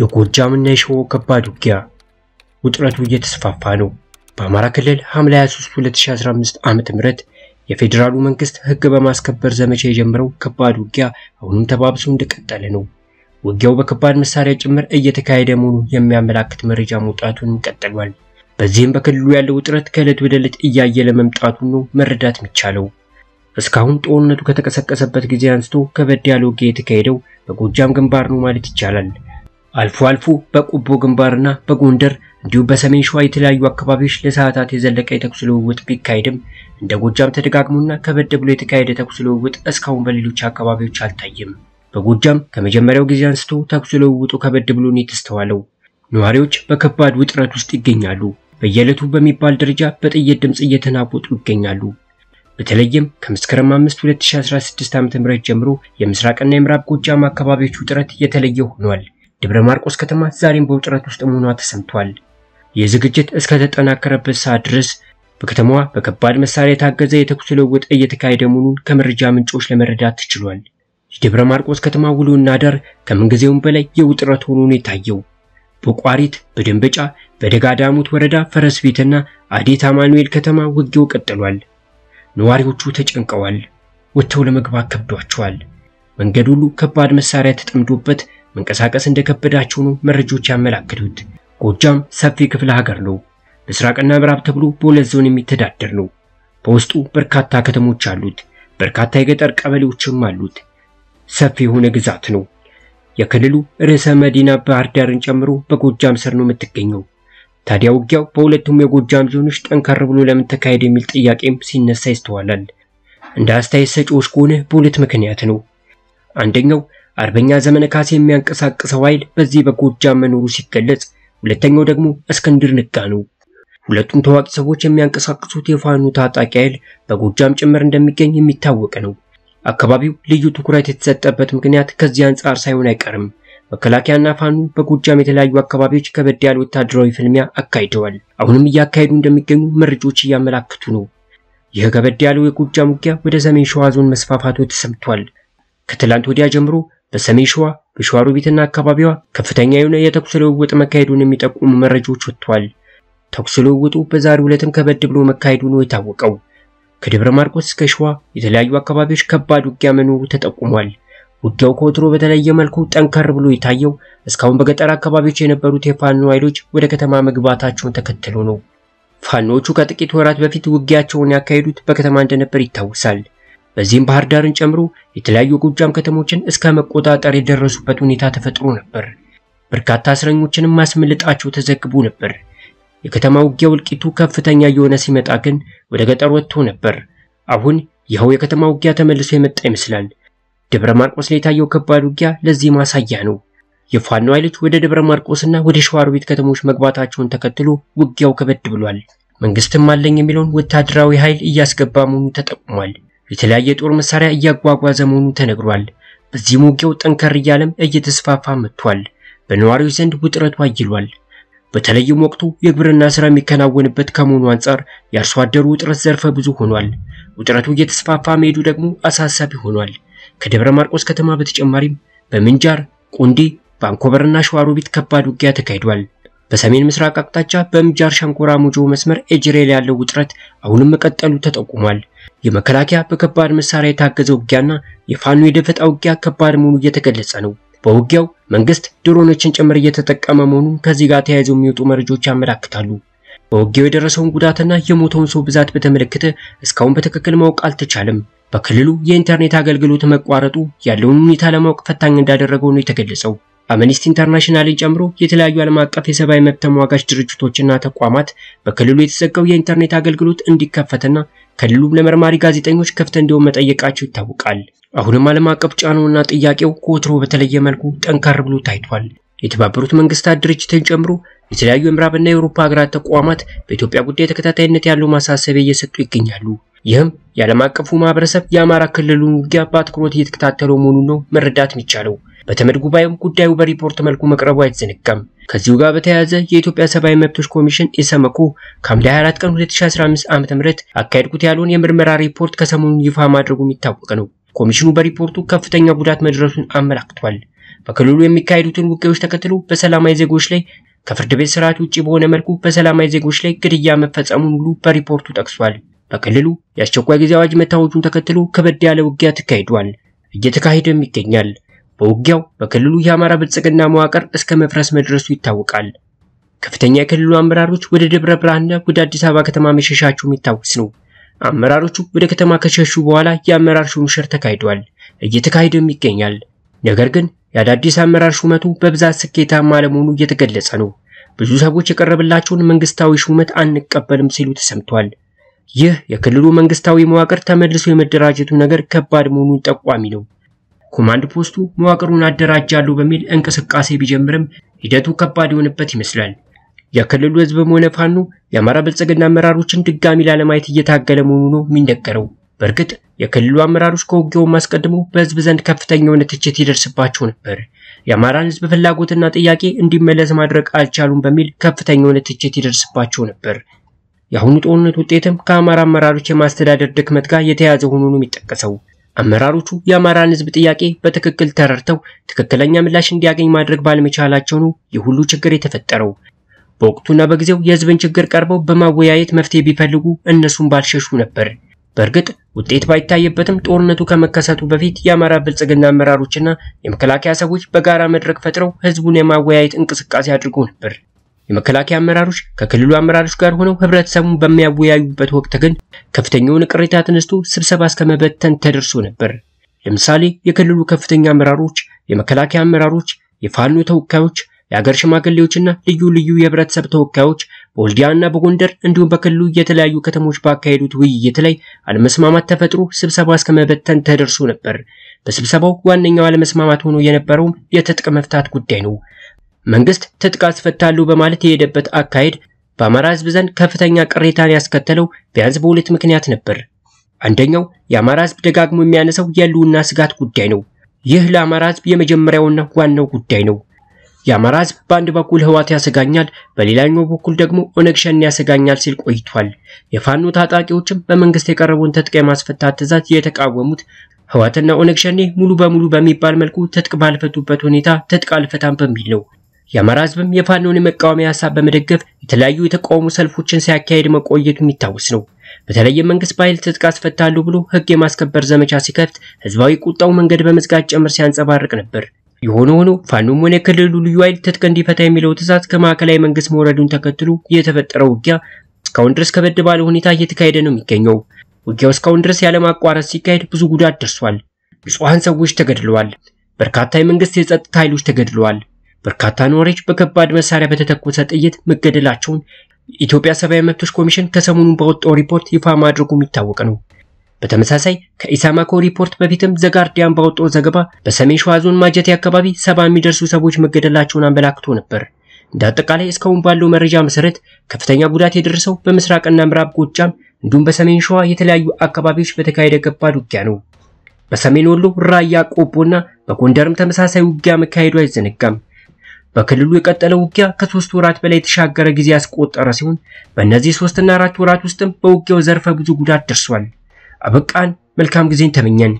የጎጃምና የሸዎ ከባድ ውጊያ ውጥረቱ እየተስፋፋ ነው። በአማራ ክልል ሐምሌ 23 2015 ዓመተ ምህረት የፌዴራሉ መንግስት ህግ በማስከበር ዘመቻ የጀመረው ከባድ ውጊያ አሁንም ተባብሶ እንደቀጠለ ነው። ውጊያው በከባድ መሳሪያ ጭምር እየተካሄደ መሆኑን የሚያመላክት መረጃ መውጣቱንም ቀጥሏል። በዚህም በክልሉ ያለው ውጥረት ከዕለት ወደ ዕለት እያየለ መምጣቱን ነው መረዳት የሚቻለው። እስካሁን ጦርነቱ ከተቀሰቀሰበት ጊዜ አንስቶ ከበድ ያለ ውጊያ የተካሄደው በጎጃም ግንባር ነው ማለት ይቻላል። አልፎ አልፎ በቆቦ ግንባርና በጎንደር እንዲሁም በሰሜን ሸዋ የተለያዩ አካባቢዎች ለሰዓታት የዘለቀ የተኩስ ልውውጥ ቢካሄድም እንደ ጎጃም ተደጋግሞና ከበድ ብሎ የተካሄደ ተኩስ ልውውጥ እስካሁን በሌሎች አካባቢዎች አልታየም። በጎጃም ከመጀመሪያው ጊዜ አንስቶ ተኩስ ልውውጡ ከበድ ብሎ ነው የተስተዋለው። ነዋሪዎች በከባድ ውጥረት ውስጥ ይገኛሉ። በየዕለቱ በሚባል ደረጃ በጥይት ድምፅ እየተናወጡ ይገኛሉ። በተለይም ከመስከረም 5 2016 ዓ.ም ጀምሮ የምስራቅና የምዕራብ ጎጃም አካባቢዎች ውጥረት የተለየ ሆኗል። ደብረ ማርቆስ ከተማ ዛሬም በውጥረት ውስጥ መሆኗ ተሰምቷል። ይህ ዝግጅት እስከተጠናከረበት ሰዓት ድረስ በከተማዋ በከባድ መሳሪያ የታገዘ የተኩስ ልውውጥ እየተካሄደ መሆኑን ከመረጃ ምንጮች ለመረዳት ተችሏል። የደብረ ማርቆስ ከተማ ውሎና ዳር ከምንጊዜውም በላይ የውጥረት ሆኖ ነው የታየው። በቋሪት፣ በደንበጫ፣ በደጋዳሙት ወረዳ ፈረስ ቤትና አዴት አማኑኤል ከተማ ውጊያው ቀጥሏል። ነዋሪዎቹ ተጨንቀዋል። ወጥተው ለመግባት ከብዷቸዋል። መንገድ ሁሉ ከባድ መሳሪያ ተጠምዶበት መንቀሳቀስ እንደከበዳቸው ነው መረጃዎች ያመላክቱት። ጎጃም ሰፊ ክፍለ ሀገር ነው። ምስራቅና ምዕራብ ተብሎ በሁለት ዞን የሚተዳደር ነው። በውስጡ በርካታ ከተሞች አሉት። በርካታ የገጠር ቀበሌዎችም አሉት። ሰፊ የሆነ ግዛት ነው። የክልሉ ርዕሰ መዲና ባህር ዳርን ጨምሮ በጎጃም ስር ነው የምትገኘው። ታዲያ ውጊያው በሁለቱም የጎጃም ዞኖች ጠንከር ብሎ ለምን ተካሄደ የሚል ጥያቄም ሲነሳ ይስተዋላል። እንደ አስተያየት ሰጪዎች ከሆነ በሁለት ምክንያት ነው። አንደኛው አርበኛ ዘመነ ካሴ የሚያንቀሳቅሰው ኃይል በዚህ በጎጃም መኖሩ ሲገለጽ፣ ሁለተኛው ደግሞ እስክንድር ነጋ ነው። ሁለቱም ታዋቂ ሰዎች የሚያንቀሳቅሱት የፋኖ ታጣቂ ኃይል በጎጃም ጭምር እንደሚገኝ የሚታወቅ ነው። አካባቢው ልዩ ትኩረት የተሰጠበት ምክንያት ከዚህ አንጻር ሳይሆን አይቀርም። መከላከያና ፋኖ በጎጃም የተለያዩ አካባቢዎች ከበድ ያለ ወታደራዊ ፍልሚያ አካሂደዋል። አሁንም እያካሄዱ እንደሚገኙ መረጃዎች እያመላክቱ ነው። ይህ ከበድ ያለው የጎጃም ውጊያ ወደ ሰሜን ሸዋ ዞን መስፋፋቱ ተሰምቷል። ከትላንት ወዲያ ጀምሮ በሰሜን ሸዋ በሸዋሮቢትና አካባቢዋ ከፍተኛ የሆነ የተኩስ ልውውጥ መካሄዱን የሚጠቁሙ መረጃዎች ወጥቷል። ተኩስ ልውውጡ በዛሬው ዕለትም ከበድ ብሎ መካሄዱ ነው የታወቀው። ከደብረ ማርቆስ እስከ ሸዋ የተለያዩ አካባቢዎች ከባድ ውጊያ መኖሩ ተጠቁሟል። ውጊያው ከወትሮ በተለየ መልኩ ጠንከር ብሎ የታየው እስካሁን በገጠር አካባቢዎች የነበሩት የፋኖ ኃይሎች ወደ ከተማ መግባታቸውን ተከትሎ ነው። ፋኖዎቹ ከጥቂት ወራት በፊት ውጊያቸውን ያካሄዱት በከተማ እንደነበር ይታወሳል። በዚህም ባህር ዳርን ጨምሮ የተለያዩ የጎጃም ከተሞችን እስከ መቆጣጠር የደረሱበት ሁኔታ ተፈጥሮ ነበር። በርካታ እስረኞችንም ማስመልጣቸው ተዘግቦ ነበር። የከተማ ውጊያ ውልቂቱ ከፍተኛ እየሆነ ሲመጣ ግን ወደ ገጠር ወጥቶ ነበር። አሁን ይኸው የከተማ ውጊያ ተመልሶ የመጣ ይመስላል። ደብረ ማርቆስ ላይ የታየው ከባድ ውጊያ ለዚህ ማሳያ ነው። የፋኖ ኃይሎች ወደ ደብረ ማርቆስና ወደ ሸዋሮቢት ከተሞች መግባታቸውን ተከትሎ ውጊያው ከበድ ብሏል። መንግስትም አለኝ የሚለውን ወታደራዊ ኃይል እያስገባ መሆኑ ተጠቁሟል። የተለያየ ጦር መሳሪያ እያጓጓዘ መሆኑ ተነግሯል። በዚህም ውጊያው ጠንከር እያለም እየተስፋፋ መጥቷል። በነዋሪዎች ዘንድ ውጥረቱ አይሏል። በተለይም ወቅቱ የግብርና ስራ የሚከናወንበት ከመሆኑ አንጻር የአርሶ አደሩ ውጥረት ዘርፈ ብዙ ሆኗል። ውጥረቱ እየተስፋፋ መሄዱ ደግሞ አሳሳቢ ሆኗል። ከደብረ ማርቆስ ከተማ በተጨማሪም በምንጃር፣ ቁንዴ፣ ባንኮበርና ሸዋሮቢት ከባድ ውጊያ ተካሂዷል። በሰሜን ምስራቅ አቅጣጫ በምጃር ሸንኮራ ሙጆ መስመር ኤጅሬል ያለው ውጥረት አሁንም መቀጠሉ ተጠቁሟል። የመከላከያ በከባድ መሳሪያ የታገዘ ውጊያና የፋኖ የደፈጣ ውጊያ ከባድ መሆኑ እየተገለጸ ነው። በውጊያው መንግስት ድሮኖችን ጭምር እየተጠቀመ መሆኑን ከዚህ ጋር ተያይዘው የሚወጡ መረጃዎች ያመላክታሉ። በውጊያው የደረሰውን ጉዳትና የሞተውን ሰው ብዛት በተመለከተ እስካሁን በትክክል ማወቅ አልተቻለም። በክልሉ የኢንተርኔት አገልግሎት መቋረጡ ያለውን ሁኔታ ለማወቅ ፈታኝ እንዳደረገው ነው የተገለጸው። አምነስቲ ኢንተርናሽናልን ጨምሮ የተለያዩ ዓለም አቀፍ የሰብአዊ መብት ተሟጋች ድርጅቶችና ተቋማት በክልሉ የተዘጋው የኢንተርኔት አገልግሎት እንዲከፈትና ክልሉ ለመርማሪ ጋዜጠኞች ክፍት እንዲሆን መጠየቃቸው ይታወቃል። አሁንም ዓለም አቀፍ ጫናውና ጥያቄው ከወትሮ በተለየ መልኩ ጠንከር ብሎ ታይቷል። የተባበሩት መንግስታት ድርጅትን ጨምሮ የተለያዩ የምዕራብና የአውሮፓ ሀገራት ተቋማት በኢትዮጵያ ጉዳይ ተከታታይነት ያለው ማሳሰቢያ እየሰጡ ይገኛሉ። ይህም የዓለም አቀፉ ማህበረሰብ የአማራ ክልሉን ውጊያ በአትኩሮት እየተከታተለው መሆኑን ነው መረዳት የሚቻለው። በተመድ ጉባኤም ጉዳዩ በሪፖርት መልኩ መቅረቡ አይዘነጋም። ከዚሁ ጋር በተያያዘ የኢትዮጵያ ሰብአዊ መብቶች ኮሚሽን ኢሰመኮ ከሐምሌ 24 ቀን 2015 ዓ.ም አካሄድኩት ያለውን የምርመራ ሪፖርት ከሰሞኑን ይፋ ማድረጉ የሚታወቅ ነው። ኮሚሽኑ በሪፖርቱ ከፍተኛ ጉዳት መድረሱን አመላክቷል። በክልሉ የሚካሄዱትን ውጊያዎች ተከትሎ በሰላማዊ ዜጎች ላይ ከፍርድ ቤት ስርዓት ውጭ በሆነ መልኩ በሰላማዊ ዜጎች ላይ ግድያ መፈጸሙን ሁሉ በሪፖርቱ ጠቅሷል። በክልሉ የአስቸኳይ ጊዜ አዋጅ መታወጁን ተከትሎ ከበድ ያለ ውጊያ ተካሂዷል፣ እየተካሄደም ይገኛል። በውጊያው በክልሉ የአማራ ብልጽግና መዋቅር እስከ መፍረስ መድረሱ ይታወቃል። ከፍተኛ የክልሉ አመራሮች ወደ ደብረ ብርሃንና ወደ አዲስ አበባ ከተማ መሸሻቸው የሚታወስ ነው። አመራሮቹ ወደ ከተማ ከሸሹ በኋላ የአመራር ሹምሽር ተካሂዷል፣ እየተካሄደም ይገኛል። ነገር ግን የአዳዲስ አመራር ሹመቱ በብዛት ስኬታማ አለመሆኑ እየተገለጸ ነው። ብዙ ሰዎች የቀረበላቸውን መንግስታዊ ሹመት አንቀበልም ሲሉ ተሰምቷል። ይህ የክልሉ መንግስታዊ መዋቅር ተመልሶ የመደራጀቱ ነገር ከባድ መሆኑን ጠቋሚ ነው። ኮማንድ ፖስቱ መዋቅሩን አደራጃለሁ በሚል እንቅስቃሴ ቢጀምርም ሂደቱ ከባድ የሆነበት ይመስላል። የክልሉ ህዝብም ሆነ ፋኖ የአማራ ብልጽግና አመራሮችን ድጋሚ ላለማየት እየታገለ መሆኑ ነው የሚነገረው። በእርግጥ የክልሉ አመራሮች ከውጊያውም አስቀድሞ በህዝብ ዘንድ ከፍተኛ የሆነ ትችት ይደርስባቸው ነበር። የአማራን ህዝብ ፍላጎትና ጥያቄ እንዲመለስ ማድረግ አልቻሉም በሚል ከፍተኛ የሆነ ትችት ይደርስባቸው ነበር። የአሁኑ ጦርነት ውጤትም ከአማራ አመራሮች የማስተዳደር ድክመት ጋር የተያያዘ ሆኖ ነው የሚጠቀሰው። አመራሮቹ የአማራን ህዝብ ጥያቄ በትክክል ተረድተው ትክክለኛ ምላሽ እንዲያገኝ ማድረግ ባለመቻላቸው ነው ይህ ሁሉ ችግር የተፈጠረው። በወቅቱና በጊዜው የህዝብን ችግር ቀርበው በማወያየት መፍትሄ ቢፈልጉ እነሱን ባልሸሹ ነበር። በእርግጥ ውጤት ባይታየበትም ጦርነቱ ከመከሰቱ በፊት የአማራ ብልጽግና አመራሮችና የመከላከያ ሰዎች በጋራ መድረክ ፈጥረው ህዝቡን የማወያየት እንቅስቃሴ አድርጎ ነበር። የመከላከያ አመራሮች ከክልሉ አመራሮች ጋር ሆነው ህብረተሰቡን በሚያወያዩበት ወቅት ግን ከፍተኛውን ቅሬታ ተነስቶ ስብሰባ እስከመበተን ተደርሶ ነበር። ለምሳሌ የክልሉ ከፍተኛ አመራሮች፣ የመከላከያ አመራሮች፣ የፋኖ ተወካዮች፣ የአገር ሽማግሌዎችና ልዩ ልዩ የህብረተሰብ ተወካዮች በወልዲያና በጎንደር እንዲሁም በክልሉ የተለያዩ ከተሞች ባካሄዱት ውይይት ላይ አለመስማማት ተፈጥሮ ስብሰባ እስከመበተን ተደርሶ ነበር። በስብሰባው ዋነኛው አለመስማማት ሆኖ የነበረውም የትጥቅ መፍታት ጉዳይ ነው። መንግስት ትጥቅ አስፈታሉ በማለት የሄደበት አካሄድ በአማራ ህዝብ ዘንድ ከፍተኛ ቅሬታን ያስከተለው ቢያንስ በሁለት ምክንያት ነበር። አንደኛው የአማራ ህዝብ ደጋግሞ የሚያነሳው የህልውና ስጋት ጉዳይ ነው። ይህ ለአማራ ህዝብ የመጀመሪያውና ዋናው ጉዳይ ነው። የአማራ ህዝብ በአንድ በኩል ህዋት ያሰጋኛል፣ በሌላኛው በኩል ደግሞ ኦነግ ሸኔ ያሰጋኛል ሲል ቆይቷል። የፋኖ ታጣቂዎችም በመንግስት የቀረበውን ትጥቅ የማስፈታት ትዕዛዝ የተቃወሙት ህዋትና ኦነግ ሸኔ ሙሉ በሙሉ በሚባል መልኩ ትጥቅ ባልፈቱበት ሁኔታ ትጥቅ አልፈታም በሚል ነው። የአማራ ህዝብም የፋኖን የመቃወሚያ ሀሳብ በመደገፍ የተለያዩ የተቃውሞ ሰልፎችን ሲያካሄድ መቆየቱ የሚታወስ ነው። በተለይም መንግስት በኃይል ትጥቅ አስፈታሉ ብሎ ህግ የማስከበር ዘመቻ ሲከፍት ህዝባዊ ቁጣው መንገድ በመዝጋት ጭምር ሲያንጸባርቅ ነበር። የሆነ ሆኖ ፋኖም ሆነ የክልሉ ልዩ ኃይል ትጥቅ እንዲፈታ የሚለው ትእዛዝ ከማዕከላዊ መንግስት መውረዱን ተከትሎ የተፈጠረው ውጊያ እስካሁን ድረስ ከበድ ባለ ሁኔታ እየተካሄደ ነው የሚገኘው። ውጊያው እስካሁን ድረስ ያለማቋረጥ ሲካሄድ ብዙ ጉዳት ደርሷል። ንጹሐን ሰዎች ተገድለዋል። በርካታ የመንግስት የጸጥታ ኃይሎች ተገድለዋል። በርካታ ነዋሪዎች በከባድ መሳሪያ በተተኮሰ ጥይት መገደላቸውን የኢትዮጵያ ሰብአዊ መብቶች ኮሚሽን ከሰሞኑን ባወጣው ሪፖርት ይፋ ማድረጉ የሚታወቅ ነው። በተመሳሳይ ከኢሳማኮ ሪፖርት በፊትም ዘጋርዲያን ባወጣው ዘገባ በሰሜን ሸዋ ዞን ማጀቴ አካባቢ ሰባ የሚደርሱ ሰዎች መገደላቸውን አመላክቶ ነበር። እንደ አጠቃላይ እስካሁን ባለው መረጃ መሰረት ከፍተኛ ጉዳት የደረሰው በምስራቅና ምዕራብ ጎጃም እንዲሁም በሰሜን ሸዋ የተለያዩ አካባቢዎች በተካሄደ ከባድ ውጊያ ነው። በሰሜን ወሎ ራያ ቆቦና በጎንደርም ተመሳሳይ ውጊያ መካሄዱ አይዘነጋም። በክልሉ የቀጠለው ውጊያ ከሶስት ወራት በላይ የተሻገረ ጊዜ ያስቆጠረ ሲሆን በእነዚህ ሶስትና አራት ወራት ውስጥም በውጊያው ዘርፈ ብዙ ጉዳት ደርሷል። አበቃን። መልካም ጊዜን ተመኘን።